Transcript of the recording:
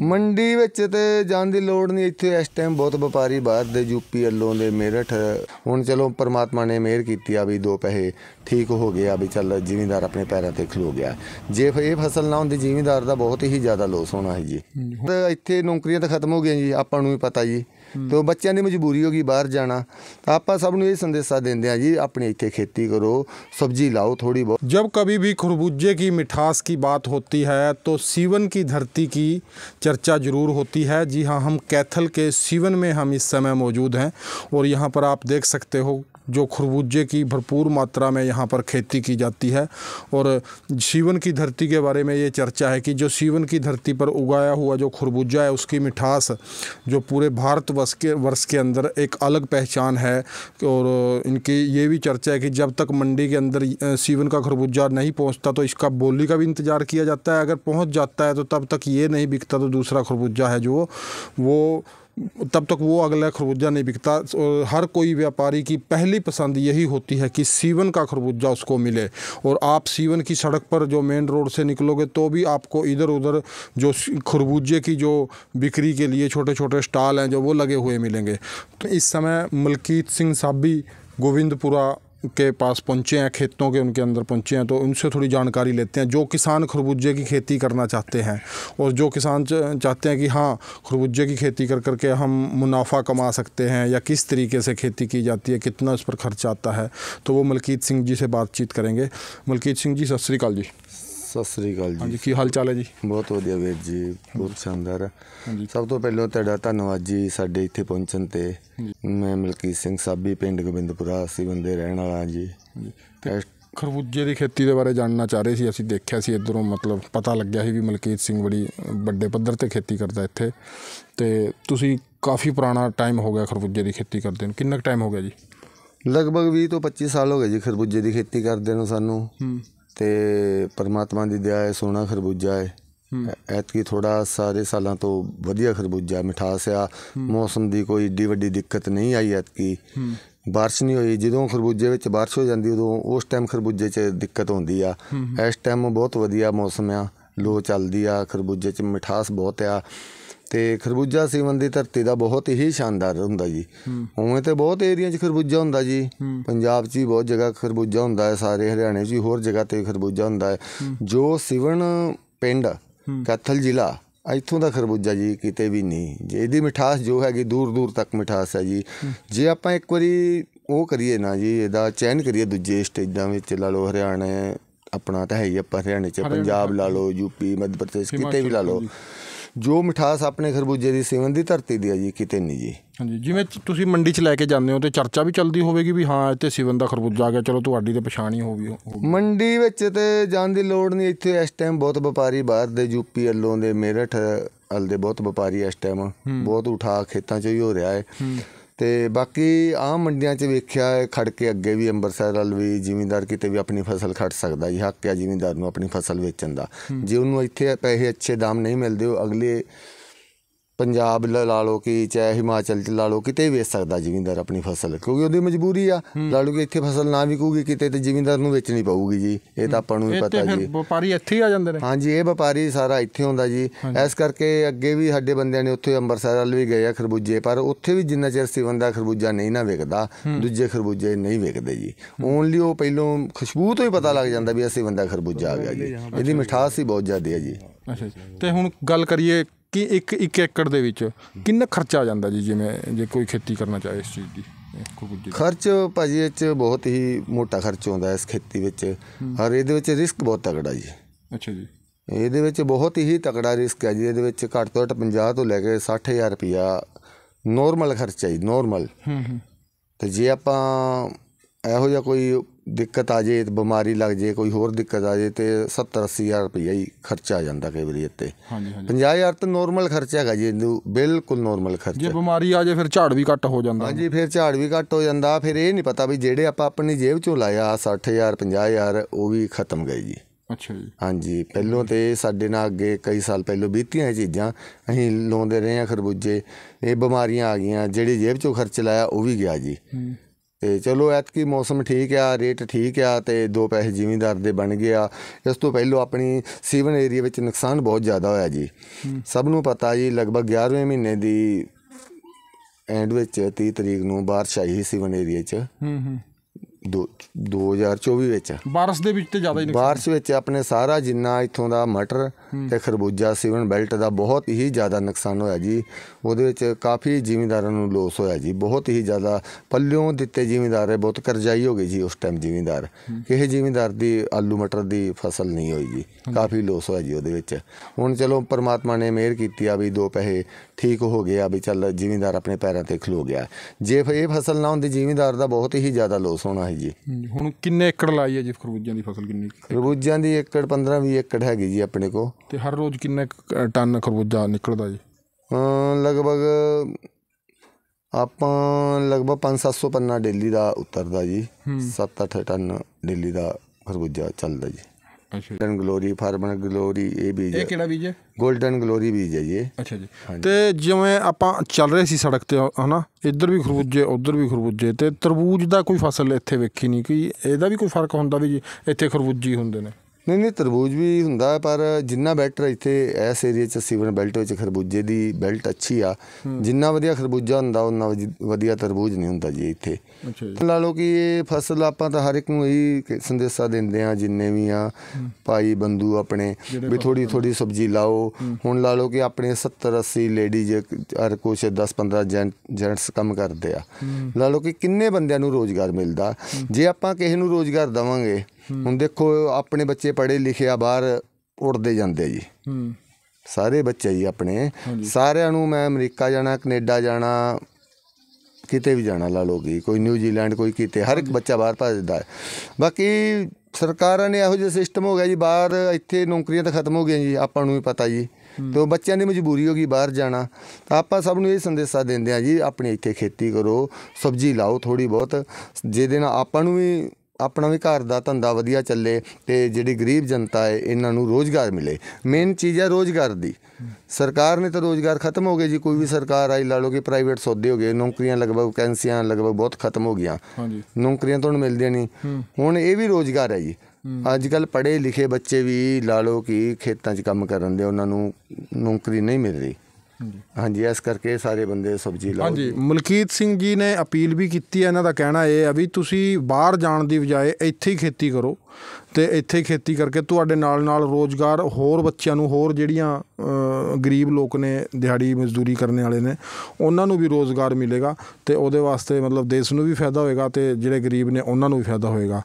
ਮੰਡੀ ਵਿੱਚ ਤੇ ਜਾਣ ਦੀ ਲੋੜ ਨਹੀਂ ਇੱਥੇ ਇਸ ਟਾਈਮ ਬਹੁਤ ਵਪਾਰੀ ਬਾਹਰ ਦੇ ਯੂਪੀ ਵੱਲੋਂ ਦੇ ਮੇਰਠ ਹੁਣ ਚਲੋ ਪਰਮਾਤਮਾ ਨੇ ਮਿਹਰ ਕੀਤੀ ਆ ਵੀ ਦੋ ਪੈਸੇ ਠੀਕ ਹੋ ਗਏ ਆ ਵੀ ਚੱਲ ਜ਼ਿਮੀਂਦਾਰ ਆਪਣੇ ਪੈਰਾਂ ਤੇ ਖਲੋ ਗਿਆ ਜੇ ਇਹ ਫਸਲ ਨਾ ਹੁੰਦੀ ਜ਼ਿਮੀਂਦਾਰ ਦਾ ਬਹੁਤ ਹੀ ਜ਼ਿਆਦਾ ਲੋਸ ਹੋਣਾ ਹੈ ਜੀ ਇੱਥੇ ਨੌਕਰੀਆਂ ਤਾਂ ਖਤਮ ਹੋ ਗਈਆਂ ਜੀ ਆਪਾਂ ਨੂੰ ਵੀ ਪਤਾ ਜੀ तो बच्चों की मजबूरी होगी बहर जाना तो आप ਆਪਾਂ यही संदेशा देंगे जी अपने इतने खेती करो सब्जी लाओ थोड़ी बहुत जब कभी भी खरबूजे की मिठास की बात होती है तो सीवन की धरती की चर्चा जरूर होती है जी हाँ हम कैथल के सीवन में हम इस समय मौजूद हैं और यहाँ पर आप देख सकते हो जो खरबूजे की भरपूर मात्रा में यहाँ पर खेती की जाती है और सीवन की धरती के बारे में ये चर्चा है कि जो सीवन की धरती पर उगाया हुआ जो खरबूजा है उसकी मिठास जो पूरे भारत वर्ष के वर्ष के अंदर एक अलग पहचान है और इनकी ये भी चर्चा है कि जब तक मंडी के अंदर सीवन का खरबूजा नहीं पहुँचता तो इसका बोली का भी इंतज़ार किया जाता है अगर पहुँच जाता है तो तब तक ये नहीं बिकता तो दूसरा खरबूजा है जो वो तब तक वो अगला खरबूजा नहीं बिकता और हर कोई व्यापारी की पहली पसंद यही होती है कि सीवन का खरबूजा उसको मिले और आप सीवन की सड़क पर जो मेन रोड से निकलोगे तो भी आपको इधर उधर जो खरबूजे की जो बिक्री के लिए छोटे छोटे स्टॉल हैं जो वो लगे हुए मिलेंगे तो इस समय मलकीत सिंह साबी गोविंदपुरा के पास पहुँचे हैं खेतों के उनके अंदर पहुँचे हैं तो उनसे थोड़ी जानकारी लेते हैं जो किसान खरबूजे की खेती करना चाहते हैं और जो किसान चाहते हैं कि हाँ खरबूजे की खेती कर करके हम मुनाफा कमा सकते हैं या किस तरीके से खेती की जाती है कितना उस पर खर्च आता है तो वो मलकीत सिंह जी से बातचीत करेंगे मलकीत सिंह जी सत श्रीकाल जी ਸਤਿ ਸ੍ਰੀ ਅਕਾਲ ਜੀ ਹਾਂਜੀ ਕੀ ਹਾਲ ਚਾਲ ਹੈ ਜੀ ਬਹੁਤ ਵਧੀਆ ਵੀਰ ਜੀ ਬਹੁਤ ਸ਼ਾਨਦਾਰ ਹੈ ਸਭ ਤੋਂ ਪਹਿਲਾਂ ਤੁਹਾਡਾ ਧੰਨਵਾਦ ਜੀ ਸਾਡੇ ਇੱਥੇ ਪਹੁੰਚਣ ਤੇ ਮੈਂ ਮਲਕੀਤ ਸਿੰਘ ਸਾਬੀ ਪਿੰਡ ਗੋਬਿੰਦਪੁਰਾ ਅਸੀ ਬੰਦੇ ਰਹਿਣ ਵਾਲਾ ਜੀ ਤੇ ਖਰਬੂਜੇ ਦੀ ਖੇਤੀ ਦੇ ਬਾਰੇ ਜਾਣਨਾ ਚਾਹ ਰਹੇ ਸੀ ਅਸੀਂ ਦੇਖਿਆ ਸੀ ਇਧਰੋਂ ਮਤਲਬ ਪਤਾ ਲੱਗਿਆ ਸੀ ਵੀ ਮਲਕੀਤ ਸਿੰਘ ਬੜੀ ਵੱਡੇ ਪੱਧਰ ਤੇ ਖੇਤੀ ਕਰਦਾ ਇੱਥੇ ਤੇ ਤੁਸੀਂ ਕਾਫੀ ਪੁਰਾਣਾ ਟਾਈਮ ਹੋ ਗਿਆ ਖਰਬੂਜੇ ਦੀ ਖੇਤੀ ਕਰਦੇ ਨੂੰ ਕਿੰਨਾ ਟਾਈਮ ਹੋ ਗਿਆ ਜੀ ਲਗਭਗ 20 ਤੋਂ 25 ਸਾਲ ਹੋ ਗਏ ਜੀ ਖਰਬੂਜੇ ਦੀ ਖੇਤੀ ਕਰਦੇ ਨੂੰ ਸਾਨੂੰ ਤੇ ਪਰਮਾਤਮਾ ਦੀ ਦਇਆ ਹੈ ਸੋਨਾ ਖਰਬੂਜਾ ਹੈ ਐਤਕੀ ਥੋੜਾ ਸਾਰੇ ਸਾਲਾਂ ਤੋਂ ਵਧੀਆ ਖਰਬੂਜਾ ਮਿਠਾਸ ਆ ਮੌਸਮ ਦੀ ਕੋਈ ਏਡੀ ਵੱਡੀ ਦਿੱਕਤ ਨਹੀਂ ਆਈ ਐਤਕੀ ਬਾਰਸ਼ ਨਹੀਂ ਹੋਈ ਜਦੋਂ ਖਰਬੂਜੇ ਵਿੱਚ ਬਾਰਸ਼ ਹੋ ਜਾਂਦੀ ਉਦੋਂ ਉਸ ਟਾਈਮ ਖਰਬੂਜੇ 'ਚ ਦਿੱਕਤ ਹੁੰਦੀ ਆ ਇਸ ਟਾਈਮ ਬਹੁਤ ਵਧੀਆ ਮੌਸਮ ਆ ਲੋ ਚੱਲਦੀ ਆ ਖਰਬੂਜੇ 'ਚ ਮਿਠਾਸ ਬਹੁਤ ਆ ਤੇ ਖਰਬੂਜਾ ਸੀਵਨ ਦੀ ਧਰਤੀ ਦਾ ਬਹੁਤ ਹੀ ਸ਼ਾਨਦਾਰ ਹੁੰਦਾ ਜੀ ਉਵੇਂ ਤੇ ਬਹੁਤ ਏਰੀਆ 'ਚ ਖਰਬੂਜਾ ਹੁੰਦਾ ਜੀ ਪੰਜਾਬ 'ਚ ਹੀ ਬਹੁਤ ਜਗ੍ਹਾ ਖਰਬੂਜਾ ਹੁੰਦਾ ਹੈ ਸਾਰੇ ਹਰਿਆਣੇ 'ਚ ਹੋਰ ਜਗ੍ਹਾ ਤੇ ਖਰਬੂਜਾ ਹੁੰਦਾ ਹੈ ਜੋ ਸੀਵਨ ਪਿੰਡ ਕਾਥਲ ਜ਼ਿਲ੍ਹਾ ਇੱਥੋਂ ਦਾ ਖਰਬੂਜਾ ਜੀ ਕਿਤੇ ਵੀ ਨਹੀਂ ਜੇ ਇਹਦੀ ਮਿਠਾਸ ਜੋ ਹੈਗੀ ਦੂਰ ਦੂਰ ਤੱਕ ਮਿਠਾਸ ਹੈ ਜੀ ਜੇ ਆਪਾਂ ਇੱਕ ਵਾਰੀ ਉਹ ਕਰੀਏ ਨਾ ਜੀ ਇਹਦਾ ਚੈਨ ਕਰੀਏ ਦੂਜੇ ਸਟੇਜਾਂ ਵਿੱਚ ਲਾ ਲਓ ਹਰਿਆਣਾ ਆਪਣਾ ਤਾਂ ਹੈ ਹੀ ਆਪਾਂ ਹਰਿਆਣੇ 'ਚ ਪੰਜਾਬ ਲਾ ਲਓ ਯੂਪੀ ਮੱਧ ਪ੍ਰਦੇਸ਼ ਕਿਤੇ ਵੀ ਲਾ ਲਓ ਜੋ ਮਿਠਾਸ ਆਪਣੇ ਖਰਬੂਜੇ ਦੀ ਸੇਵਨ ਦੀ ਧਰਤੀ ਦੀ ਹੈ ਜੀ ਕਿਤੇ ਨਹੀਂ ਜੀ ਹਾਂਜੀ ਜਿਵੇਂ ਤੁਸੀਂ ਮੰਡੀ 'ਚ ਲੈ ਕੇ ਜਾਂਦੇ ਹੋ ਤੇ ਚਰਚਾ ਵੀ ਚੱਲਦੀ ਹੋਵੇਗੀ ਵੀ ਹਾਂ ਇੱਥੇ ਸਿਵਨ ਦਾ ਖਰਬੂਜਾ ਆ ਗਿਆ ਚਲੋ ਤੁਹਾਡੀ ਤੇ ਪਛਾਣ ਹੀ ਹੋਵੇ ਮੰਡੀ ਵਿੱਚ ਤੇ ਜਾਣ ਦੀ ਲੋੜ ਨਹੀਂ ਇੱਥੇ ਇਸ ਟਾਈਮ ਬਹੁਤ ਵਪਾਰੀ ਬਾਹਰ ਦੇ ਯੂਪੀ ਵੱਲੋਂ ਦੇ ਮੇਰਠ ਹਲ ਦੇ ਬਹੁਤ ਵਪਾਰੀ ਇਸ ਟਾਈਮ ਬਹੁਤ ਉਠਾ ਖੇਤਾਂ 'ਚ ਹੀ ਹੋ ਰਿਹਾ ਹੈ ਤੇ ਬਾਕੀ ਆਮ ਮੰਡੀਆਂ 'ਚ ਵੇਖਿਆ ਹੈ ਖੜ ਕੇ ਅੱਗੇ ਵੀ ਅੰਬਰਸਰ ਵਾਲ ਵੀ ਜ਼ਿਮੀਂਦਾਰ ਕਿਤੇ ਵੀ ਆਪਣੀ ਫਸਲ ਖੜ ਸਕਦਾ ਜੀ ਹੱਕ ਹੈ ਜ਼ਿਮੀਂਦਾਰ ਨੂੰ ਆਪਣੀ ਫਸਲ ਵੇਚਣ ਦਾ ਜੇ ਉਹਨੂੰ ਇੱਥੇ ਪੈਸੇ ਅੱਛੇ ਦਾਮ ਨਹੀਂ ਮਿਲਦੇ ਉਹ ਅਗਲੇ ਪੰਜਾਬ ਲਾ ਲਓ ਕਿ ਚਾਹੇ ਹਿਮਾਚਲ ਚ ਲਾ ਲਓ ਕਿਤੇ ਵੇਚ ਸਕਦਾ ਜ਼ਿਮੀਂਦਾਰ ਆਪਣੀ ਫਸਲ ਕਿਉਂਕਿ ਉਹਦੀ ਮਜਬੂਰੀ ਆ ਲਾ ਲਓ ਕਿ ਇੱਥੇ ਫਸਲ ਨਾ ਵਿਕੂਗੀ ਕਿਤੇ ਤੇ ਜ਼ਿਮੀਂਦਾਰ ਨੂੰ ਵੇਚਣੀ ਪਊਗੀ ਜੀ ਇਹ ਤਾਂ ਆਪਾਂ ਨੂੰ ਵੀ ਪਤਾ ਜੀ ਵਪਾਰੀ ਇੱਥੇ ਆ ਜਾਂਦੇ ਨੇ ਹਾਂਜੀ ਇਹ ਵਪਾਰੀ ਸਾਰਾ ਇੱਥੇ ਹੁੰਦਾ ਜੀ ਇਸ ਕਰਕੇ ਅੱਗੇ ਵੀ ਸਾਡੇ ਬੰਦਿਆਂ ਨੇ ਉੱਥੇ ਅੰਮ੍ਰਿਤਸਰ ਵੱਲ ਵੀ ਗਏ ਆ ਖਰਬੂਜੇ ਪਰ ਉੱਥੇ ਵੀ ਜਿੰਨਾ ਚਿਰ ਸਿਵਨ ਦਾ ਖਰਬੂਜਾ ਨਹੀਂ ਨਾ ਵਿਕਦਾ ਦੂਜੇ ਖਰਬੂਜੇ ਨਹੀਂ ਵਿਕਦੇ ਜੀ ਓਨਲੀ ਉਹ ਪਹਿਲੋਂ ਖੁਸ਼ਬੂ ਤੋਂ ਹੀ ਪਤਾ ਲੱਗ ਜਾਂਦਾ ਵੀ ਅਸੀਂ ਬੰਦਾ ਖਰਬੂਜਾ ਆ ਗਿਆ ਜੀ ਇਹਦੀ ਮਿਠਾਸ ਹੀ ਬਹੁਤ ਜ਼ਿਆਦਾ ਹੈ ਜੀ ਅੱਛਾ ਤੇ ਹੁਣ ਗੱਲ ਕਰੀਏ ਕਿ ਇੱਕ ਇੱਕ ਏਕੜ ਦੇ ਵਿੱਚ ਕਿੰਨਾ ਖਰਚਾ ਆ ਜਾਂਦਾ ਜੀ ਜਿਵੇਂ ਜੇ ਕੋਈ ਖੇਤੀ ਕਰਨਾ ਚਾਹੇ ਇਸ ਚੀਜ਼ ਦੀ ਖਰਚ ਭਾਜੀ ਇਹ ਚ ਬਹੁਤ ਹੀ ਮੋਟਾ ਖਰਚ ਹੁੰਦਾ ਇਸ ਖੇਤੀ ਵਿੱਚ ਹਰ ਇਹਦੇ ਵਿੱਚ ਰਿਸਕ ਬਹੁਤ ਤਕੜਾ ਜੀ ਅੱਛਾ ਜੀ ਇਹਦੇ ਵਿੱਚ ਬਹੁਤ ਹੀ ਤਕੜਾ ਰਿਸਕ ਹੈ ਜੀ ਇਹਦੇ ਵਿੱਚ ਘੱਟ ਤੋਂ ਘੱਟ 50 ਤੋਂ ਲੈ ਕੇ 60000 ਰੁਪਇਆ ਨੋਰਮਲ ਖਰਚਾ ਜੀ ਨੋਰਮਲ ਹੂੰ ਹੂੰ ਤੇ ਜੇ ਆਪਾਂ ਇਹੋ ਜਿਹਾ ਕੋਈ ਦਿੱਕਤ ਆ ਜੇ ਬਿਮਾਰੀ ਲੱਗ ਜੇ ਕੋਈ ਹੋਰ ਦਿੱਕਤ ਆ ਜੇ ਤੇ 70 80000 ਰੁਪਈਆ ਹੀ ਖਰਚਾ ਆ ਜਾਂਦਾ ਕਈ ਵਾਰੀ ਇੱਥੇ ਹਾਂਜੀ ਹਾਂਜੀ 50000 ਤਾਂ ਨੋਰਮਲ ਖਰਚਾ ਹੈਗਾ ਜੀ ਇਹਨੂੰ ਬਿਲਕੁਲ ਨੋਰਮਲ ਖਰਚਾ ਜੇ ਬਿਮਾਰੀ ਆ ਜੇ ਫਿਰ ਝਾੜ ਵੀ ਘੱਟ ਹੋ ਜਾਂਦਾ ਹਾਂਜੀ ਫਿਰ ਝਾੜ ਵੀ ਘੱਟ ਹੋ ਜਾਂਦਾ ਫਿਰ ਇਹ ਨਹੀਂ ਪਤਾ ਵੀ ਜਿਹੜੇ ਆਪਾਂ ਆਪਣੀ ਜੇਬ ਚੋਂ ਲਾਇਆ 60000 50000 ਉਹ ਵੀ ਖਤਮ ਗਏ ਜੀ ਅੱਛਾ ਜੀ ਹਾਂਜੀ ਪਹਿਲੋਂ ਤੇ ਸਾਡੇ ਨਾਲ ਅੱਗੇ ਕਈ ਸਾਲ ਪਹਿਲੋਂ ਬੀਤੀਆਂ ਚੀਜ਼ਾਂ ਅਸੀਂ ਲਾਉਂਦੇ ਰਹੇ ਆ ਖਰਬੂਜੇ ਇਹ ਬਿਮਾਰੀਆਂ ਆ ਗਈਆਂ ਜਿਹੜੇ ਜੇਬ ਚੋਂ ਖਰਚ ਲਾਇਆ ਉਹ ਵੀ ਗਿਆ ਜੀ ਤੇ ਚਲੋ ਐਤਕੀ ਮੌਸਮ ਠੀਕ ਆ ਰੇਟ ਠੀਕ ਆ ਤੇ ਦੋ ਪੈਸੇ ਜ਼ਿਮੀਂਦਾਰ ਦੇ ਬਣ ਗਏ ਆ ਇਸ ਤੋਂ ਪਹਿਲਾਂ ਆਪਣੀ ਸੀਵਨ ਏਰੀਆ ਵਿੱਚ ਨੁਕਸਾਨ ਬਹੁਤ ਜ਼ਿਆਦਾ ਹੋਇਆ ਜੀ ਸਭ ਨੂੰ ਪਤਾ ਜੀ ਲਗਭਗ 11ਵੇਂ ਮਹੀਨੇ ਦੀ ਐਂਡ ਵਿੱਚ 30 ਤਰੀਕ ਨੂੰ ਬਾਰਿਸ਼ ਆਈ ਸੀ ਸੀਵਨ ਏਰੀਆ 'ਚ ਹੂੰ ਹੂੰ 2024 ਵਿੱਚ ਬਾਰਸ ਦੇ ਵਿੱਚ ਤੇ ਜ਼ਿਆਦਾ ਹੀ ਨੁਕਸਾਨ ਬਾਰਸ ਵਿੱਚ ਆਪਣੇ ਸਾਰਾ ਜਿੰਨਾ ਇੱਥੋਂ ਦਾ ਮਟਰ ਤੇ ਖਰਬੂਜਾ ਸੀਵਨ ਬੈਲਟ ਦਾ ਬਹੁਤ ਹੀ ਜ਼ਿਆਦਾ ਨੁਕਸਾਨ ਹੋਇਆ ਜੀ ਉਹਦੇ ਵਿੱਚ ਕਾਫੀ ਜ਼ਿਮੀਂਦਾਰਾਂ ਨੂੰ ਲੋਸ ਹੋਇਆ ਜੀ ਬਹੁਤ ਹੀ ਜ਼ਿਆਦਾ ਪੱਲਿਓਂ ਦਿੱਤੇ ਜ਼ਿਮੀਂਦਾਰ ਬਹੁਤ ਕਰਜ਼ਾਈ ਹੋ ਗਏ ਜੀ ਉਸ ਟਾਈਮ ਜ਼ਿਮੀਂਦਾਰ ਕਿਸੇ ਜ਼ਿਮੀਂਦਾਰ ਦੀ ਆਲੂ ਮਟਰ ਦੀ ਫਸਲ ਨਹੀਂ ਹੋਈ ਜੀ ਕਾਫੀ ਲੋਸ ਹੋਇਆ ਜੀ ਉਹਦੇ ਵਿੱਚ ਹੁਣ ਚਲੋ ਪਰਮਾਤਮਾ ਨੇ ਮਿਹਰ ਕੀਤੀ ਆ ਵੀ ਦੋ ਪੈਸੇ ਠੀਕ ਹੋ ਗਏ ਆ ਵੀ ਚੱਲ ਜ਼ਿਮੀਂਦਾਰ ਆਪਣੇ ਪੈਰਾਂ ਤੇ ਖਲੋ ਗਿਆ ਜੇ ਇਹ ਫਸਲ ਨਾ ਹੁੰਦੀ ਜ਼ਿਮੀਂਦਾਰ ਦਾ ਬਹੁਤ ਹੀ ਜ਼ਿਆਦਾ ਲੋਸ ਹੋਣਾ ਹੈ ਜੀ ਹੁਣ ਕਿੰਨੇ ਏਕੜ ਲਾਈ ਹੈ ਜੀ ਖਰਬੂਜਿਆਂ ਦੀ ਫਸਲ ਕਿੰਨੀ ਖਰਬੂਜਿਆਂ ਦੀ ਏਕੜ 15 20 ਏਕੜ ਹੈਗੀ ਜੀ ਆਪਣੇ ਕੋ ਤੇ ਹਰ ਰੋਜ਼ ਕਿੰਨੇ ਟਨ ਖਰਬੂਜਾ ਨਿਕਲਦਾ ਜੀ ਲਗਭਗ ਆਪਾਂ ਲਗਭਗ 5-700 ਪੰਨਾ ਡੇਲੀ ਦਾ ਉਤਰਦਾ ਜੀ 7-8 ਟਨ ਡੇਲੀ ਦਾ ਖਰਬੂਜਾ ਚੱਲਦਾ ਜੀ ਅੱਛਾ ਗੋਲਡਨ ਗਲੋਰੀ ਫਾਰਮਨ ਗਲੋਰੀ ਇਹ ਬੀਜ ਇਹ ਕਿਹੜਾ ਬੀਜ ਹੈ ਗੋਲਡਨ ਗਲੋਰੀ ਬੀਜ ਹੈ ਜੀ ਅੱਛਾ ਜੀ ਤੇ ਜਿਵੇਂ ਆਪਾਂ ਚੱਲ ਰਹੇ ਸੀ ਸੜਕ ਤੇ ਹਨਾ ਇੱਧਰ ਵੀ ਖਰਬੂਜੇ ਉੱਧਰ ਵੀ ਖਰਬੂਜੇ ਤੇ ਤਰਬੂਜ ਦਾ ਕੋਈ ਫਸਲ ਇੱਥੇ ਵੇਖੀ ਨਹੀਂ ਕਿ ਇਹਦਾ ਵੀ ਕੋਈ ਫਰਕ ਹੁੰਦਾ ਵੀ ਜੀ ਇੱਥੇ ਖਰਬੂਜੀ ਹੁੰਦੇ ਨੇ ਨਹੀਂ ਨਹੀਂ ਤਰਬੂਜ ਵੀ ਹੁੰਦਾ ਪਰ ਜਿੰਨਾ ਬੈਟਰ ਇੱਥੇ ਇਸ ਏਰੀਆ 'ਚ ਸੀਵਨ ਬੈਲਟ ਵਿੱਚ ਖਰਬੂਜੇ ਦੀ ਬੈਲਟ ਅੱਛੀ ਆ ਜਿੰਨਾ ਵਧੀਆ ਖਰਬੂਜਾ ਹੁੰਦਾ ਉਹਨਾਂ ਵਧੀਆ ਤਰਬੂਜ ਨਹੀਂ ਹੁੰਦਾ ਜੀ ਇੱਥੇ ਲਾ ਲਓ ਕਿ ਇਹ ਫਸਲ ਆਪਾਂ ਤਾਂ ਹਰ ਇੱਕ ਨੂੰ ਹੀ ਸੰਦੇਸ਼ਾ ਦਿੰਦੇ ਆ ਜਿੰਨੇ ਵੀ ਆ ਭਾਈ ਬੰਦੂ ਆਪਣੇ ਵੀ ਥੋੜੀ ਥੋੜੀ ਸਬਜ਼ੀ ਲਾਓ ਹੁਣ ਲਾ ਲਓ ਕਿ ਆਪਣੇ 70 80 ਲੇਡੀਜ਼ ਹਰ ਕੁਛ 10 15 ਜੈਂਟਸ ਕੰਮ ਕਰਦੇ ਆ ਲਾ ਲਓ ਕਿ ਕਿੰਨੇ ਬੰਦਿਆਂ ਨੂੰ ਰੋਜ਼ਗਾਰ ਮਿਲਦਾ ਜੇ ਆਪਾਂ ਕਿਸੇ ਨੂੰ ਰੋਜ਼ਗਾਰ ਦਵਾਂਗੇ ਹੁਣ ਦੇਖੋ ਆਪਣੇ ਬੱਚੇ ਪੜ੍ਹੇ ਲਿਖਿਆ ਬਾਹਰ ਉੜਦੇ ਜਾਂਦੇ ਜੀ ਸਾਰੇ ਬੱਚੇ ਜੀ ਆਪਣੇ ਸਾਰਿਆਂ ਨੂੰ ਮੈਂ ਅਮਰੀਕਾ ਜਾਣਾ ਕੈਨੇਡਾ ਜਾਣਾ ਕਿਤੇ ਵੀ ਜਾਣਾ ਲਾ ਲੋਗੀ ਕੋਈ ਨਿਊਜ਼ੀਲੈਂਡ ਕੋਈ ਕਿਤੇ ਹਰ ਇੱਕ ਬੱਚਾ ਬਾਹਰ ਭੱਜਦਾ ਬਾਕੀ ਸਰਕਾਰਾਂ ਨੇ ਇਹੋ ਜਿਹਾ ਸਿਸਟਮ ਹੋ ਗਿਆ ਜੀ ਬਾਹਰ ਇੱਥੇ ਨੌਕਰੀਆਂ ਤਾਂ ਖਤਮ ਹੋ ਗਈਆਂ ਜੀ ਆਪਾਂ ਨੂੰ ਵੀ ਪਤਾ ਜੀ ਤੋ ਬੱਚਿਆਂ ਦੀ ਮਜਬੂਰੀ ਹੋ ਗਈ ਬਾਹਰ ਜਾਣਾ ਤਾਂ ਆਪਾਂ ਸਭ ਨੂੰ ਇਹ ਸੰਦੇਸ਼ਾ ਦਿੰਦੇ ਆ ਜੀ ਆਪਣੀ ਇੱਥੇ ਖੇਤੀ ਕਰੋ ਸਬਜ਼ੀ ਲਾਓ ਥੋੜੀ ਬਹੁਤ ਜਿਹਦੇ ਨਾਲ ਆਪਾਂ ਨੂੰ ਵੀ ਆਪਣਾ ਵੀ ਘਰ ਦਾ ਧੰਦਾ ਵਧੀਆ ਚੱਲੇ ਤੇ ਜਿਹੜੀ ਗਰੀਬ ਜਨਤਾ ਹੈ ਇਹਨਾਂ ਨੂੰ ਰੋਜ਼ਗਾਰ ਮਿਲੇ ਮੇਨ ਚੀਜ਼ ਹੈ ਰੋਜ਼ਗਾਰ ਦੀ ਸਰਕਾਰ ਨੇ ਤਾਂ ਰੋਜ਼ਗਾਰ ਖਤਮ ਹੋ ਗਏ ਜੀ ਕੋਈ ਵੀ ਸਰਕਾਰ ਆਈ ਲਾ ਲੋ ਕਿ ਪ੍ਰਾਈਵੇਟ ਸੌਦੇ ਹੋ ਗਏ ਨੌਕਰੀਆਂ ਲਗਭਗ ਵੈਕੈਂਸੀਆਂ ਲਗਭਗ ਬਹੁਤ ਖਤਮ ਹੋ ਗਈਆਂ ਨੌਕਰੀਆਂ ਨਹੀਂ ਮਿਲਦੀਆਂ ਨਹੀਂ ਹੁਣ ਇਹ ਵੀ ਰੋਜ਼ਗਾਰ ਹੈ ਜੀ ਅੱਜ ਕੱਲ ਪੜ੍ਹੇ ਲਿਖੇ ਬੱਚੇ ਵੀ ਲਾ ਲੋ ਕਿ ਖੇਤਾਂ 'ਚ ਕੰਮ ਕਰਨ ਦੇ ਉਹਨਾਂ ਨੂੰ ਨੌਕਰੀ ਨਹੀਂ ਮਿਲ ਰਹੀ ਹਾਂਜੀ ਇਸ ਕਰਕੇ ਸਾਰੇ ਬੰਦੇ ਸਬਜ਼ੀ ਲਾਓ ਹਾਂਜੀ ਮਲਕੀਤ ਸਿੰਘ ਜੀ ਨੇ ਅਪੀਲ ਵੀ ਕੀਤੀ ਹੈ ਇਹਨਾਂ ਦਾ ਕਹਿਣਾ ਇਹ ਹੈ ਵੀ ਤੁਸੀਂ ਬਾਹਰ ਜਾਣ ਦੀ ਬਜਾਏ ਇੱਥੇ ਹੀ ਖੇਤੀ ਕਰੋ ਤੇ ਇੱਥੇ ਖੇਤੀ ਕਰਕੇ ਤੁਹਾਡੇ ਨਾਲ ਨਾਲ ਰੋਜ਼ਗਾਰ ਹੋਰ ਬੱਚਿਆਂ ਨੂੰ ਹੋਰ ਜਿਹੜੀਆਂ ਗਰੀਬ ਲੋਕ ਨੇ ਦਿਹਾੜੀ ਮਜ਼ਦੂਰੀ ਕਰਨ ਵਾਲੇ ਨੇ ਉਹਨਾਂ ਨੂੰ ਵੀ ਰੋਜ਼ਗਾਰ ਮਿਲੇਗਾ ਤੇ ਉਹਦੇ ਵਾਸਤੇ ਮਤਲਬ ਦੇਸ਼ ਨੂੰ ਵੀ ਫਾਇਦਾ ਹੋਏਗਾ ਤੇ ਜਿਹੜੇ ਗਰੀਬ ਨੇ ਉਹਨਾਂ ਨੂੰ ਵੀ ਫਾਇਦਾ ਹੋਏਗਾ